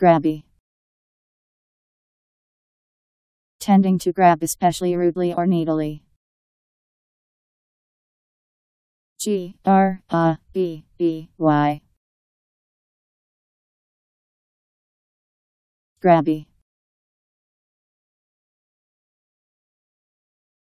Grabby. Tending to grab especially rudely or needily. G R A B B Y. Grabby.